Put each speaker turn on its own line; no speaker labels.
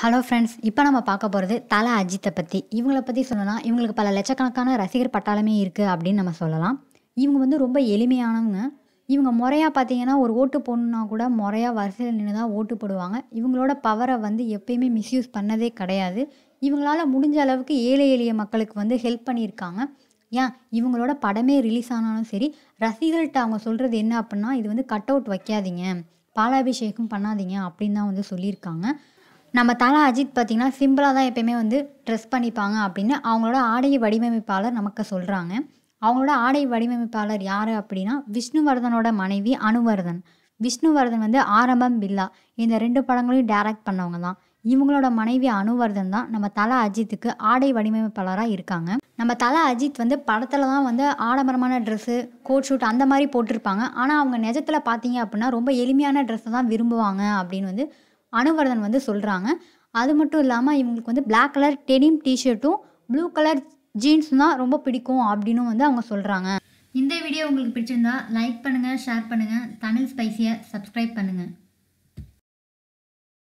hello friends இப்போ நம்ம பார்க்க போகிறது தலை அஜித்தை பற்றி இவங்கள பற்றி சொல்லலாம் இவங்களுக்கு பல லட்சக்கணக்கான ரசிகர் பட்டாளமே இருக்குது அப்படின்னு நம்ம சொல்லலாம் இவங்க வந்து ரொம்ப எளிமையானவங்க இவங்க முறையாக பார்த்தீங்கன்னா ஒரு ஓட்டு போடணுன்னா கூட முறையாக வரிசையில் நின்று தான் ஓட்டு போடுவாங்க இவங்களோட பவரை வந்து எப்பயுமே மிஸ்யூஸ் பண்ணதே கிடையாது இவங்களால் முடிஞ்ச அளவுக்கு ஏழை எளிய மக்களுக்கு வந்து ஹெல்ப் பண்ணியிருக்காங்க ஏன் இவங்களோட படமே ரிலீஸ் ஆனாலும் சரி ரசிகர்கள்ட்ட அவங்க சொல்கிறது என்ன அப்படின்னா இது வந்து கட் அவுட் வைக்காதீங்க பாலாபிஷேகம் பண்ணாதீங்க அப்படின்னு தான் வந்து சொல்லியிருக்காங்க நம்ம தலை அஜித் பார்த்திங்கன்னா சிம்பிளாக தான் எப்பயுமே வந்து ட்ரெஸ் பண்ணிப்பாங்க அப்படின்னு அவங்களோட ஆடை வடிவமைப்பாளர் நமக்கு சொல்கிறாங்க அவங்களோட ஆடை வடிவமைப்பாளர் யார் அப்படின்னா விஷ்ணுவர்தனோட மனைவி அனுவர்தன் விஷ்ணுவர்தன் வந்து ஆரம்பம் பில்லா இந்த ரெண்டு படங்களையும் டைரக்ட் பண்ணவங்க தான் இவங்களோட மனைவி அனுவர்தன் தான் நம்ம தலை அஜித்துக்கு ஆடை வடிவமைப்பாளராக இருக்காங்க நம்ம தலை அஜித் வந்து படத்தில் தான் வந்து ஆடம்பரமான ட்ரெஸ்ஸு கோட் ஷூட் அந்த மாதிரி போட்டிருப்பாங்க ஆனால் அவங்க நிஜத்தில் பார்த்தீங்க அப்படின்னா ரொம்ப எளிமையான ட்ரெஸ்ஸை தான் விரும்புவாங்க அப்படின்னு வந்து அனுவர்தன் வந்து சொல்கிறாங்க அது மட்டும் இல்லாமல் இவங்களுக்கு வந்து பிளாக் கலர் டெனிம் டிஷர்ட்டும் ப்ளூ கலர் ஜீன்ஸும் தான் ரொம்ப பிடிக்கும் அப்படின்னு வந்து அவங்க சொல்கிறாங்க இந்த வீடியோ உங்களுக்கு பிடிச்சிருந்தா லைக் பண்ணுங்கள் ஷேர் பண்ணுங்கள் தமிழ் ஸ்பைஸியை சப்ஸ்கிரைப் பண்ணுங்கள்